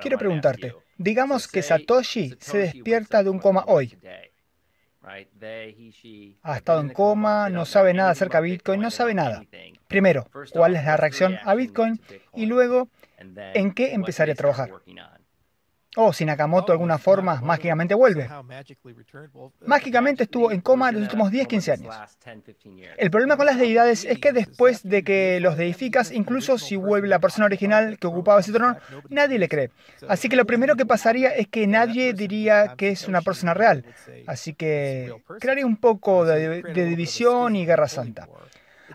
Quiero preguntarte, digamos que Satoshi se despierta de un coma hoy. Ha estado en coma, no sabe nada acerca de Bitcoin, no sabe nada. Primero, ¿cuál es la reacción a Bitcoin? Y luego, ¿en qué empezaría a trabajar? O si Nakamoto de alguna forma mágicamente vuelve. Uh, mágicamente estuvo en coma los últimos 10-15 años. El problema con las deidades es que después de que los deificas, incluso si vuelve la persona original que ocupaba ese trono, nadie le cree. Así que lo primero que pasaría es que nadie diría que es una persona real. Así que crearía un poco de división y guerra santa.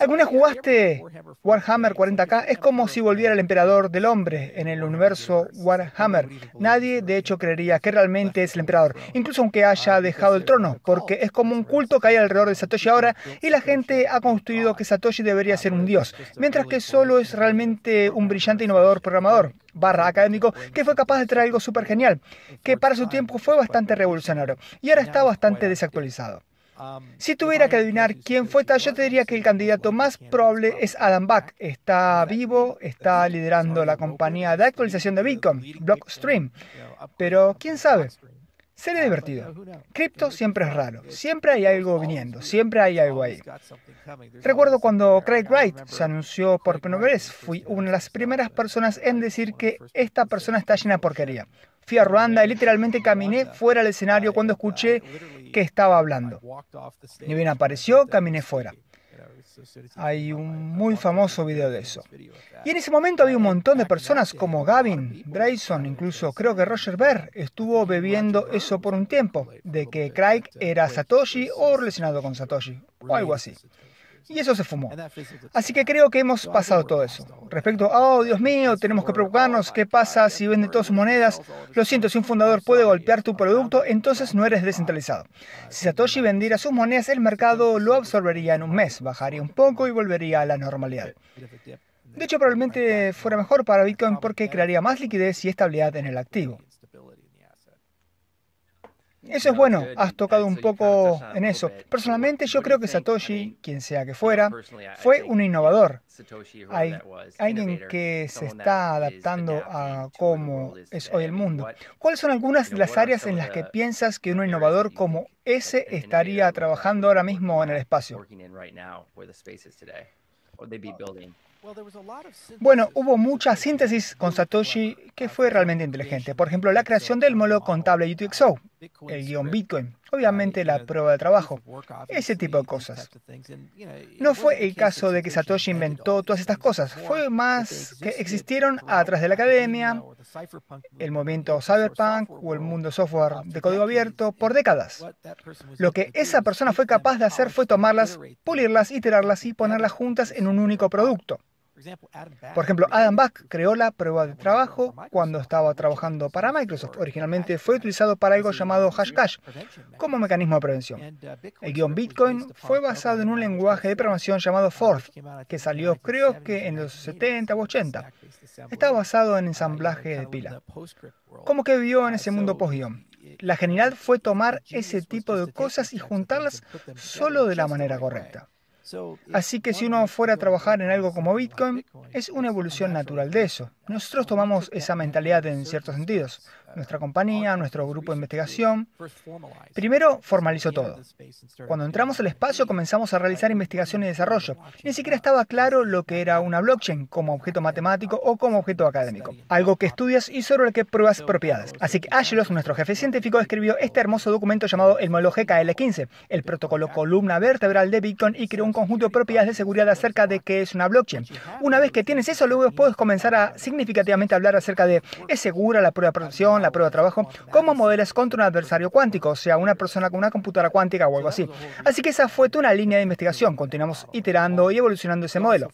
¿Alguna jugaste Warhammer 40K? Es como si volviera el emperador del hombre en el universo Warhammer. Nadie, de hecho, creería que realmente es el emperador, incluso aunque haya dejado el trono, porque es como un culto que hay alrededor de Satoshi ahora y la gente ha construido que Satoshi debería ser un dios, mientras que solo es realmente un brillante innovador programador barra académico que fue capaz de traer algo súper genial, que para su tiempo fue bastante revolucionario y ahora está bastante desactualizado. Um, si tuviera que adivinar quién fue tal yo te diría que el candidato más probable es Adam Back. Está vivo, está liderando la compañía de actualización de Bitcoin, Blockstream. Pero quién sabe. Sería divertido. Cripto siempre es raro. Siempre hay algo viniendo. Siempre hay algo ahí. Recuerdo cuando Craig Wright se anunció por primera vez. Fui una de las primeras personas en decir que esta persona está llena de porquería. Fui a Ruanda y literalmente caminé fuera del escenario cuando escuché que estaba hablando. Ni bien apareció, caminé fuera. Hay un muy famoso video de eso. Y en ese momento había un montón de personas como Gavin, Grayson, incluso creo que Roger Ver estuvo bebiendo eso por un tiempo, de que Craig este era Satoshi o relacionado con Satoshi, o algo así. Y eso se fumó. Así que creo que hemos pasado todo eso. Respecto a, oh, Dios mío, tenemos que preocuparnos, ¿qué pasa si vende todas sus monedas? Lo siento, si un fundador puede golpear tu producto, entonces no eres descentralizado. Si Satoshi vendiera sus monedas, el mercado lo absorbería en un mes, bajaría un poco y volvería a la normalidad. De hecho, probablemente fuera mejor para Bitcoin porque crearía más liquidez y estabilidad en el activo. Eso es bueno, has tocado un poco en eso. Personalmente yo creo que Satoshi, quien sea que fuera, fue un innovador. Hay alguien que se está adaptando a cómo es hoy el mundo. ¿Cuáles son algunas de las áreas en las que piensas que un innovador como ese estaría trabajando ahora mismo en el espacio? Bueno, hubo mucha síntesis con Satoshi que fue realmente inteligente. Por ejemplo, la creación del molo contable UTXO, el guión Bitcoin, obviamente la prueba de trabajo, ese tipo de cosas. No fue el caso de que Satoshi inventó todas estas cosas, fue más que existieron atrás de la academia, el movimiento cyberpunk o el mundo software de código abierto por décadas. Lo que esa persona fue capaz de hacer fue tomarlas, pulirlas, iterarlas y ponerlas juntas en un único producto. Por ejemplo, Adam Back creó la prueba de trabajo cuando estaba trabajando para Microsoft. Originalmente fue utilizado para algo llamado hashcash como mecanismo de prevención. Uh, El guión Bitcoin fue basado en un lenguaje de programación llamado Forth, que salió creo que en los 70 u 80. Estaba basado en ensamblaje de pila. Como que vivió en ese mundo post-guión. La general fue tomar ese tipo de cosas y juntarlas solo de la manera correcta. Así que si uno fuera a trabajar en algo como Bitcoin, es una evolución natural de eso. Nosotros tomamos esa mentalidad en ciertos sentidos nuestra compañía, nuestro grupo de investigación. Primero, formalizó todo. Cuando entramos al espacio comenzamos a realizar investigación y desarrollo. Ni siquiera estaba claro lo que era una blockchain como objeto matemático o como objeto académico, algo que estudias y sobre el que pruebas propiedades. Así que Angelos, nuestro jefe científico, escribió este hermoso documento llamado el modelo GKL15, el protocolo columna vertebral de Bitcoin y creó un conjunto de propiedades de seguridad acerca de qué es una blockchain. Una vez que tienes eso, luego puedes comenzar a significativamente hablar acerca de es segura la prueba de protección, la prueba de trabajo oh, como modelos contra un adversario cuántico, o sea, una persona con una computadora cuántica o algo así. Así que esa fue toda una línea de investigación. Continuamos iterando y evolucionando ese modelo.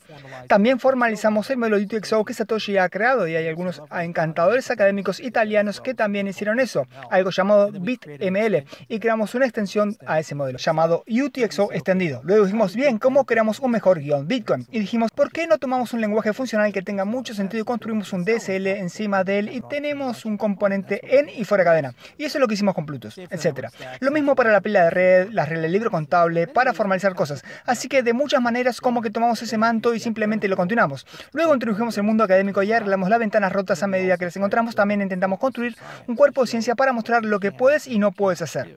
También formalizamos el modelo UTXO que Satoshi ha creado y hay algunos encantadores académicos italianos que también hicieron eso, algo llamado BitML, y creamos una extensión a ese modelo llamado UTXO extendido. Luego dijimos, bien, ¿cómo creamos un mejor guión Bitcoin? Y dijimos, ¿por qué no tomamos un lenguaje funcional que tenga mucho sentido y construimos un DSL encima de él y tenemos un componente en y fuera de cadena. Y eso es lo que hicimos con Plutus, etc. Lo mismo para la pila de red, la reglas del libro contable, para formalizar cosas. Así que de muchas maneras como que tomamos ese manto y simplemente lo continuamos. Luego introdujimos el mundo académico y arreglamos las ventanas rotas a medida que las encontramos. También intentamos construir un cuerpo de ciencia para mostrar lo que puedes y no puedes hacer.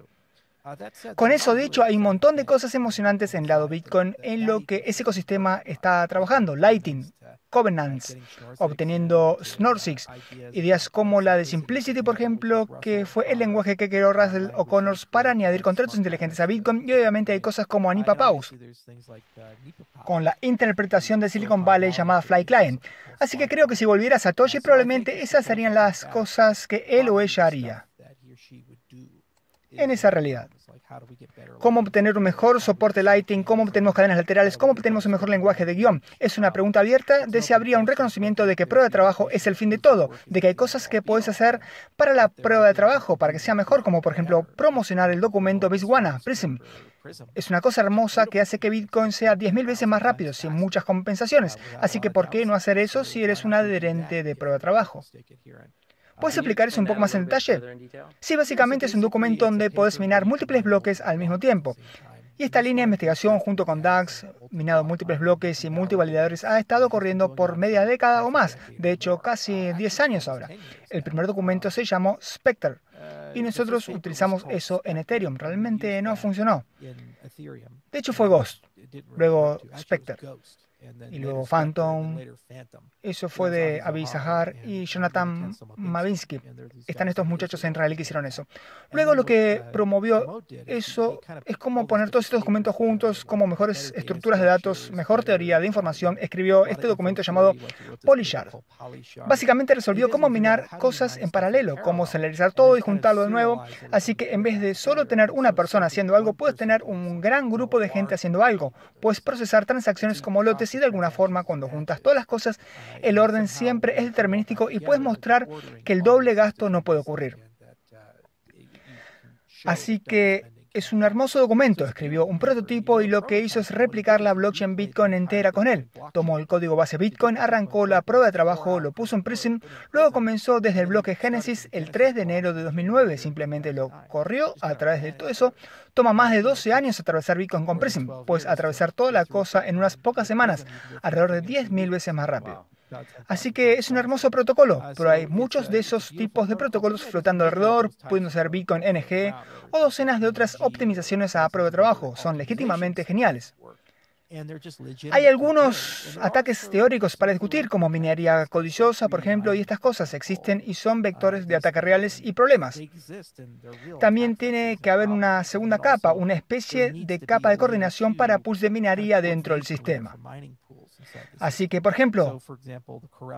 Con eso dicho, hay un montón de cosas emocionantes en lado Bitcoin en lo que ese ecosistema está trabajando. Lighting, Covenants, obteniendo Snorsix, ideas como la de Simplicity, por ejemplo, que fue el lenguaje que creó Russell O'Connor para añadir contratos inteligentes a Bitcoin. Y obviamente hay cosas como Anipa con la interpretación de Silicon Valley llamada Fly Client. Así que creo que si volviera Satoshi, probablemente esas serían las cosas que él o ella haría en esa realidad. ¿Cómo obtener un mejor soporte lighting? ¿Cómo obtenemos cadenas laterales? ¿Cómo obtenemos un mejor lenguaje de guión? Es una pregunta abierta de si habría un reconocimiento de que prueba de trabajo es el fin de todo, de que hay cosas que puedes hacer para la prueba de trabajo, para que sea mejor, como por ejemplo promocionar el documento Biswana, Prism. Es una cosa hermosa que hace que Bitcoin sea 10.000 veces más rápido, sin muchas compensaciones. Así que, ¿por qué no hacer eso si eres un adherente de prueba de trabajo? ¿Puedes explicar eso un poco más en detalle? Sí, básicamente es un documento donde puedes minar múltiples bloques al mismo tiempo. Y esta línea de investigación, junto con DAX, minado múltiples bloques y multivalidadores, ha estado corriendo por media década o más, de hecho casi 10 años ahora. El primer documento se llamó Spectre eh, y nosotros utilizamos eso en Ethereum. Realmente no funcionó. De hecho fue Ghost, luego Spectre y luego Phantom. Eso fue de Abby y Jonathan Mavinsky. Están estos muchachos en realidad que hicieron eso. Luego lo que uh, promovió eso es como poner todos estos documentos juntos como mejores estructuras de datos, mejor teoría de información. Escribió este documento llamado Polyshard. Básicamente resolvió cómo minar cosas en paralelo, cómo celerizar todo y juntarlo de nuevo. Así que en vez de solo tener una persona haciendo algo, puedes tener un gran grupo de gente haciendo algo. Puedes procesar transacciones como lotes de alguna forma, cuando juntas todas las cosas, el orden siempre es determinístico y puedes mostrar que el doble gasto no puede ocurrir. Así que es un hermoso documento, escribió un prototipo y lo que hizo es replicar la blockchain Bitcoin entera con él. Tomó el código base Bitcoin, arrancó la prueba de trabajo, lo puso en Prism, luego comenzó desde el bloque Genesis el 3 de enero de 2009, simplemente lo corrió a través de todo eso. Toma más de 12 años atravesar Bitcoin con Prism, pues atravesar toda la cosa en unas pocas semanas, alrededor de 10.000 veces más rápido. Así que es un hermoso protocolo, pero hay muchos de esos tipos de protocolos flotando alrededor, pudiendo ser Bitcoin NG o docenas de otras optimizaciones a prueba de trabajo. Son legítimamente geniales. Hay algunos ataques teóricos para discutir, como minería codiciosa, por ejemplo, y estas cosas existen y son vectores de ataques reales y problemas. También tiene que haber una segunda capa, una especie de capa de coordinación para push de minería dentro del sistema. Así que, por ejemplo,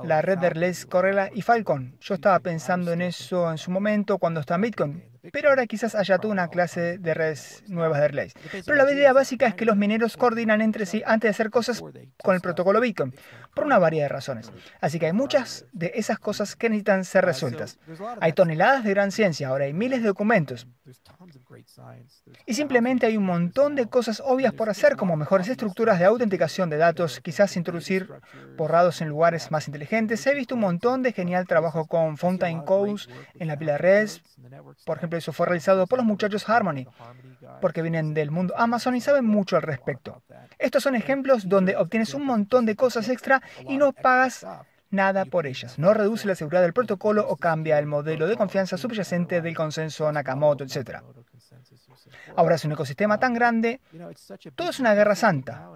la red de Redless, Correla y Falcon. Yo estaba pensando en eso en su momento cuando estaba en Bitcoin. Pero ahora quizás haya toda una clase de redes nuevas de relays. Pero la idea básica es que los mineros coordinan entre sí antes de hacer cosas con el protocolo Bitcoin, por una variedad de razones. Así que hay muchas de esas cosas que necesitan ser resueltas. Hay toneladas de gran ciencia, ahora hay miles de documentos. Y simplemente hay un montón de cosas obvias por hacer, como mejores estructuras de autenticación de datos, quizás introducir borrados en lugares más inteligentes. He visto un montón de genial trabajo con Fountain Coast en la pila de redes, por ejemplo, eso fue realizado por los muchachos Harmony, porque vienen del mundo Amazon y saben mucho al respecto. Estos son ejemplos donde obtienes un montón de cosas extra y no pagas nada por ellas. No reduce la seguridad del protocolo o cambia el modelo de confianza subyacente del consenso Nakamoto, etc. Ahora es un ecosistema tan grande, todo es una guerra santa.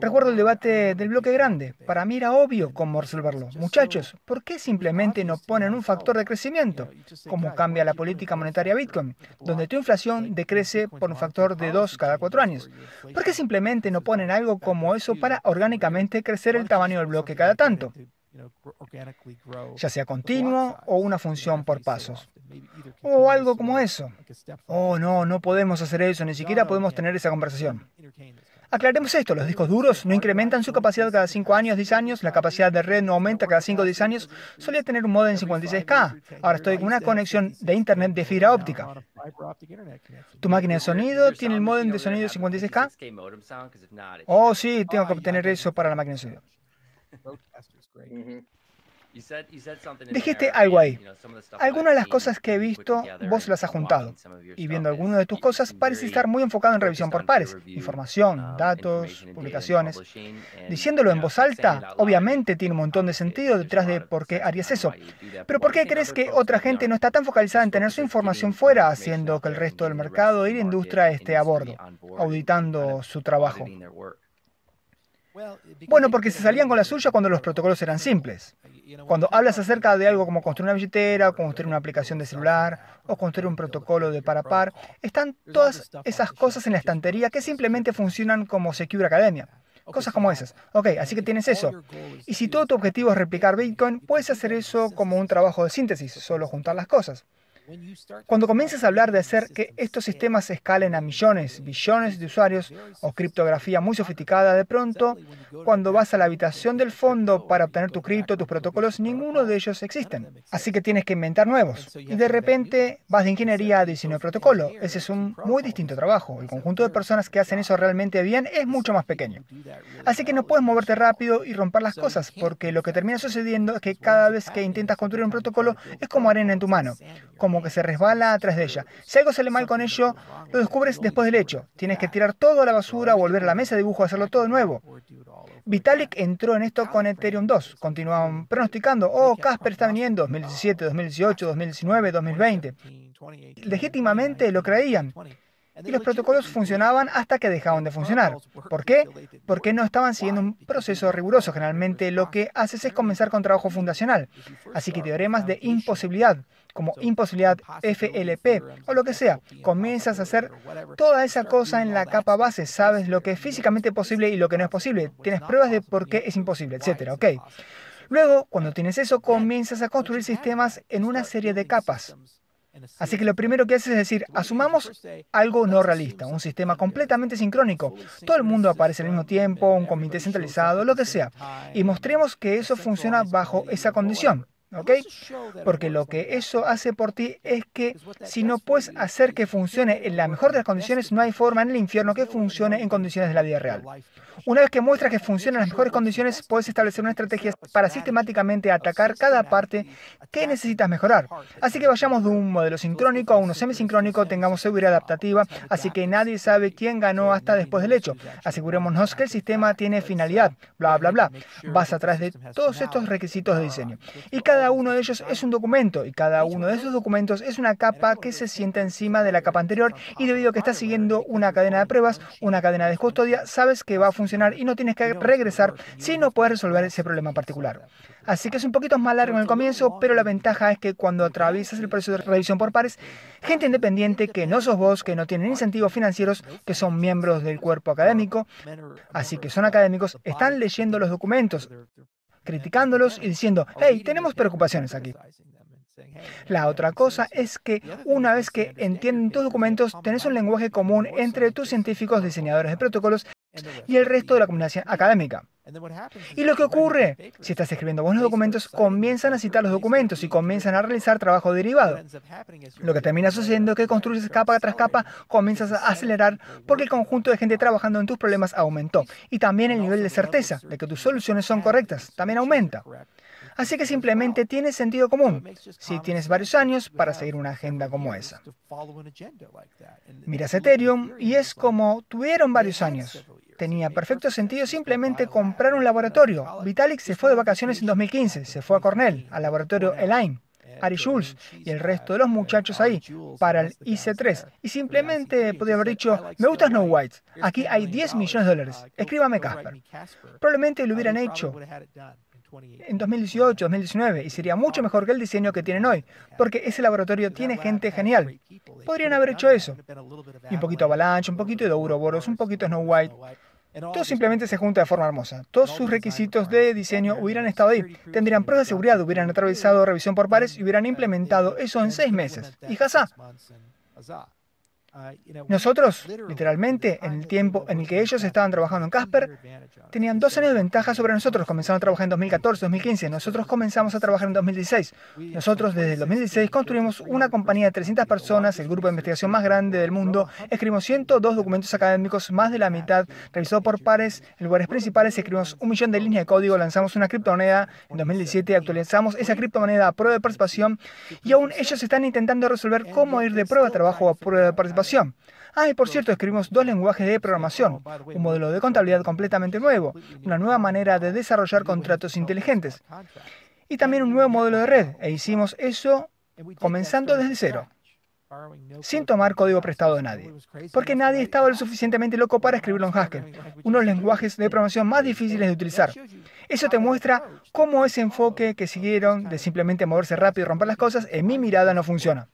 Recuerdo el debate del bloque grande. Para mí era obvio cómo resolverlo. Muchachos, ¿por qué simplemente no ponen un factor de crecimiento? Como cambia la política monetaria Bitcoin, donde tu inflación decrece por un factor de dos cada cuatro años. ¿Por qué simplemente no ponen algo como eso para orgánicamente crecer el tamaño del bloque cada tanto? ya sea continuo o una función por pasos. O algo como eso. Oh, no, no podemos hacer eso, ni siquiera podemos eh, tener esa conversación. Eh, Aclaremos esto, los discos duros no incrementan su capacidad cada 5 años, 10 años, la capacidad de red no aumenta cada 5 o 10 años, solía tener un modem 56K, ahora estoy con una conexión de internet de fibra óptica. Tu máquina de sonido tiene el modem de sonido 56K. Oh, sí, tengo que obtener eso para la máquina de sonido. Dijiste algo ahí. Algunas de las cosas que he visto, vos las has juntado. Y viendo algunas de tus cosas, parece estar muy enfocado en revisión por pares, información, um, datos, publicaciones. Diciéndolo en voz alta, obviamente tiene un montón de sentido detrás de por qué harías eso. Pero ¿por qué crees que otra gente no está tan focalizada en tener su información fuera, haciendo que el resto del mercado y la industria esté a bordo, auditando su trabajo? Bueno, porque se salían con la suya cuando los protocolos eran simples. Cuando hablas acerca de algo como construir una billetera, construir una aplicación de celular o construir un protocolo de par a par, están todas esas cosas en la estantería que simplemente funcionan como Secure Academia. Cosas como esas. Ok, así que tienes eso. Y si todo tu objetivo es replicar Bitcoin, puedes hacer eso como un trabajo de síntesis, solo juntar las cosas. Cuando comiences a hablar de hacer que estos sistemas escalen a millones, billones de usuarios o criptografía muy sofisticada, de pronto, cuando vas a la habitación del fondo para obtener tu cripto, tus protocolos, ninguno de ellos existen. Así que tienes que inventar nuevos. Y de repente vas de ingeniería a diseño de protocolo. Ese es un muy distinto trabajo. El conjunto de personas que hacen eso realmente bien es mucho más pequeño. Así que no puedes moverte rápido y romper las cosas, porque lo que termina sucediendo es que cada vez que intentas construir un protocolo es como arena en tu mano como que se resbala atrás de ella. Si algo sale mal con ello, lo descubres después del hecho. Tienes que tirar toda la basura, volver a la mesa de dibujo, hacerlo todo de nuevo. Vitalik entró en esto con Ethereum 2. Continuaban pronosticando, oh, Casper está viniendo 2017, 2018, 2019, 2020. Legítimamente lo creían. Y los protocolos funcionaban hasta que dejaban de funcionar. ¿Por qué? Porque no estaban siguiendo un proceso riguroso. Generalmente lo que haces es comenzar con trabajo fundacional. Así que teoremas de imposibilidad como imposibilidad FLP o lo que sea. Comienzas a hacer toda esa cosa en la capa base, sabes lo que es físicamente posible y lo que no es posible, tienes pruebas de por qué es imposible, etcétera, ¿ok? Luego, cuando tienes eso, comienzas a construir sistemas en una serie de capas. Así que lo primero que haces es decir, asumamos algo no realista, un sistema completamente sincrónico. Todo el mundo aparece al mismo tiempo, un comité centralizado, lo que sea. Y mostremos que eso funciona bajo esa condición. ¿Ok? Porque lo que eso hace por ti es que si no puedes hacer que funcione en la mejor de las condiciones, no hay forma en el infierno que funcione en condiciones de la vida real. Una vez que muestras que funciona en las mejores condiciones, puedes establecer una estrategia para sistemáticamente atacar cada parte que necesitas mejorar. Así que vayamos de un modelo sincrónico a uno semisincrónico, tengamos seguridad adaptativa, así que nadie sabe quién ganó hasta después del hecho. Asegurémonos que el sistema tiene finalidad, bla, bla, bla. Vas atrás de todos estos requisitos de diseño. Y cada cada uno de ellos es un documento y cada uno de esos documentos es una capa que se sienta encima de la capa anterior y debido a que estás siguiendo una cadena de pruebas, una cadena de custodia, sabes que va a funcionar y no tienes que regresar si no puedes resolver ese problema particular. Así que es un poquito más largo en el comienzo, pero la ventaja es que cuando atraviesas el proceso de revisión por pares, gente independiente que no sos vos, que no tienen incentivos financieros, que son miembros del cuerpo académico, así que son académicos, están leyendo los documentos, criticándolos y diciendo, hey, tenemos preocupaciones aquí. La otra cosa es que una vez que entienden tus documentos, tenés un lenguaje común entre tus científicos, diseñadores de protocolos y el resto de la comunidad académica. Y lo que ocurre, si estás escribiendo buenos documentos, comienzan a citar los documentos y comienzan a realizar trabajo derivado. Lo que termina sucediendo es que construyes capa tras capa, comienzas a acelerar porque el conjunto de gente trabajando en tus problemas aumentó. Y también el nivel de certeza de que tus soluciones son correctas también aumenta. Así que simplemente tiene sentido común si tienes varios años para seguir una agenda como esa. Miras Ethereum y es como tuvieron varios años. Tenía perfecto sentido simplemente comprar un laboratorio. Vitalik se fue de vacaciones en 2015, se fue a Cornell, al laboratorio Elaine. Ari jules y el resto de los muchachos ahí para el IC3. Y simplemente podría haber dicho, me gusta Snow White, aquí hay 10 millones de dólares, escríbame Casper. Probablemente lo hubieran hecho en 2018, 2019, y sería mucho ah. mejor que el diseño que tienen hoy, porque ese laboratorio tiene gente genial. Podrían haber hecho eso. un poquito Avalanche, un poquito de Ouroboros, un poquito Snow White. Todo simplemente se junta de forma hermosa. Todos sus requisitos de diseño hubieran estado ahí. Tendrían pruebas de seguridad, hubieran atravesado revisión por pares y hubieran implementado eso en seis meses. Y jazá. Nosotros, literalmente, en el tiempo en el que ellos estaban trabajando en Casper, tenían dos años de ventaja sobre nosotros. Comenzaron a trabajar en 2014, 2015. Nosotros comenzamos a trabajar en 2016. Nosotros, desde el 2016, construimos una compañía de 300 personas, el grupo de investigación más grande del mundo. Escribimos 102 documentos académicos, más de la mitad, realizados por pares, en lugares principales. Escribimos un millón de líneas de código, lanzamos una criptomoneda en 2017, actualizamos esa criptomoneda a prueba de participación. Y aún ellos están intentando resolver cómo ir de prueba de trabajo a prueba de participación Ah, y por cierto, escribimos dos lenguajes de programación, un modelo de contabilidad completamente nuevo, una nueva manera de desarrollar contratos inteligentes y también un nuevo modelo de red. E hicimos eso comenzando desde cero, sin tomar código prestado de nadie, porque nadie estaba lo suficientemente loco para escribirlo en Haskell, unos lenguajes de programación más difíciles de utilizar. Eso te muestra cómo ese enfoque que siguieron de simplemente moverse rápido y romper las cosas, en mi mirada, no funciona.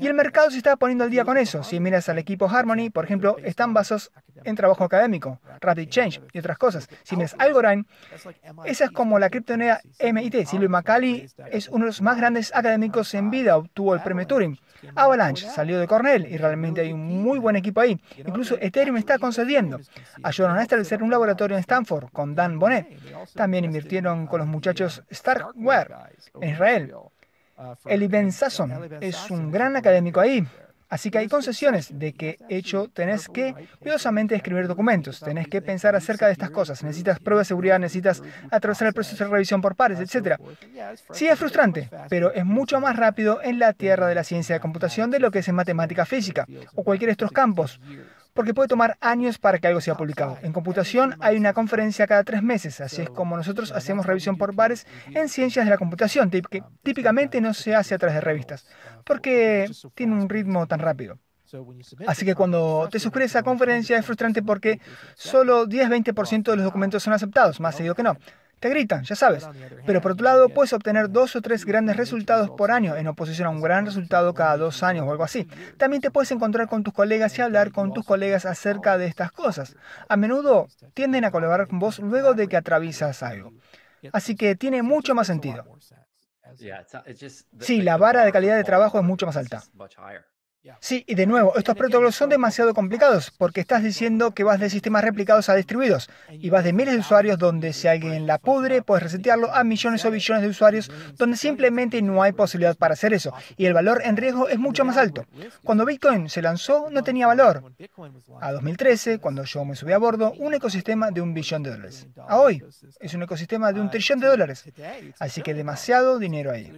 Y el mercado se está poniendo al día con eso. Si miras al equipo Harmony, por ejemplo, están basados en trabajo académico, Rapid Change y otras cosas. Si miras Algorand, esa es como la criptomoneda MIT. Silvio macali es uno de los más grandes académicos en vida, obtuvo el premio Turing. Avalanche salió de Cornell y realmente hay un muy buen equipo ahí. Incluso Ethereum está concediendo. Ayudaron a establecer un laboratorio en Stanford con Dan Bonnet. También invirtieron con los muchachos Starkware en Israel. Eli Ben Sasson es un gran académico ahí. Así que hay concesiones de que hecho tenés que cuidadosamente escribir documentos, tenés que pensar acerca de estas cosas, necesitas pruebas de seguridad, necesitas atravesar el proceso de revisión por pares, etc. Sí es frustrante, pero es mucho más rápido en la tierra de la ciencia de computación de lo que es en matemática física o cualquier de estos campos porque puede tomar años para que algo sea publicado. En computación hay una conferencia cada tres meses, así es como nosotros hacemos revisión por bares en ciencias de la computación, que típicamente no se hace a través de revistas, porque tiene un ritmo tan rápido. Así que cuando te suscribes a esa conferencia es frustrante porque solo 10-20% de los documentos son aceptados, más seguido que no. Te gritan, ya sabes. Pero por otro lado, puedes obtener dos o tres grandes resultados por año en oposición a un gran resultado cada dos años o algo así. También te puedes encontrar con tus colegas y hablar con tus colegas acerca de estas cosas. A menudo tienden a colaborar con vos luego de que atraviesas algo. Así que tiene mucho más sentido. Sí, la vara de calidad de trabajo es mucho más alta. Sí, y de nuevo, estos protocolos son demasiado complicados porque estás diciendo que vas de sistemas replicados a distribuidos y vas de miles de usuarios donde si pues, alguien la pues, pudre puedes resetearlo a millones o billones de usuarios donde simplemente no hay posibilidad para hacer eso y el valor en riesgo es mucho más alto. Cuando Bitcoin se lanzó no tenía valor. A 2013, cuando yo me subí a bordo, un ecosistema de un billón de dólares. A hoy es un ecosistema de un trillón de dólares. Así que demasiado dinero ahí.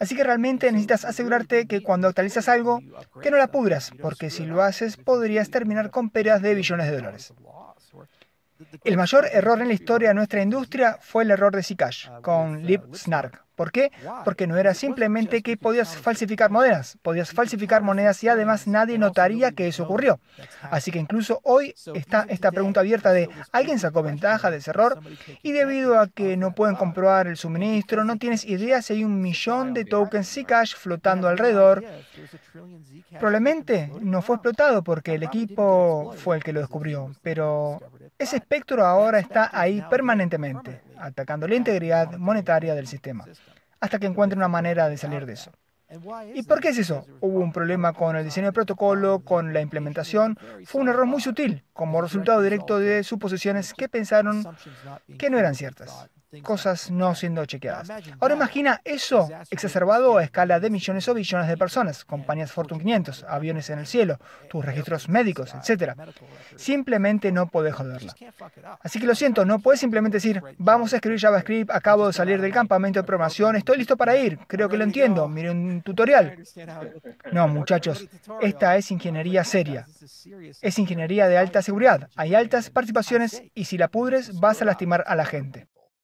Así que realmente necesitas asegurarte que cuando actualices algo que no la pudras, porque si lo haces podrías terminar con pérdidas de billones de dólares. El mayor error en la historia de nuestra industria fue el error de Zcash con Lip Snark, ¿Por qué? Porque no era simplemente que podías falsificar monedas, podías falsificar monedas y además nadie notaría que eso ocurrió. Así que incluso hoy está esta pregunta abierta de ¿alguien sacó ventaja de ese error? Y debido a que no pueden comprobar el suministro, no tienes idea si hay un millón de tokens Zcash flotando alrededor. Probablemente no fue explotado porque el equipo fue el que lo descubrió, pero ese espectro ahora está ahí permanentemente atacando la integridad monetaria del sistema, hasta que encuentre una manera de salir de eso. ¿Y por qué es eso? Hubo un problema con el diseño del protocolo, con la implementación. Fue un error muy sutil, como resultado directo de suposiciones que pensaron que no eran ciertas cosas no siendo chequeadas. Ahora imagina eso exacerbado a escala de millones o billones de personas, compañías Fortune 500, aviones en el cielo, tus registros médicos, uh, etc. Simplemente no podés joderla. Así que lo siento, no puedes simplemente decir, vamos a escribir JavaScript, acabo de salir del campamento de programación, estoy listo para ir, creo que lo entiendo, mire un tutorial. No, muchachos, esta es ingeniería seria. Es ingeniería de alta seguridad, hay altas participaciones y si la pudres vas a lastimar a la gente.